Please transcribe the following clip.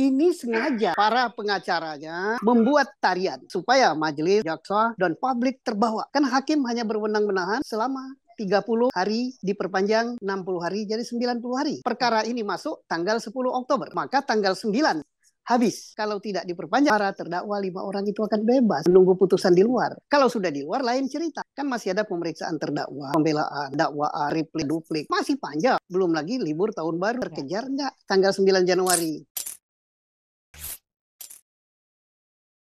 ini sengaja para pengacaranya membuat tarian supaya majelis jaksa dan publik terbawa. Kan hakim hanya berwenang menahan selama 30 hari diperpanjang 60 hari jadi 90 hari. Perkara ini masuk tanggal 10 Oktober. Maka tanggal 9 habis. Kalau tidak diperpanjang, para terdakwa lima orang itu akan bebas menunggu putusan di luar. Kalau sudah di luar, lain cerita. Kan masih ada pemeriksaan terdakwa, pembelaan, dakwaan, replik, duplik. Masih panjang. Belum lagi libur tahun baru. Iya. Terkejar nggak tanggal 9 Januari?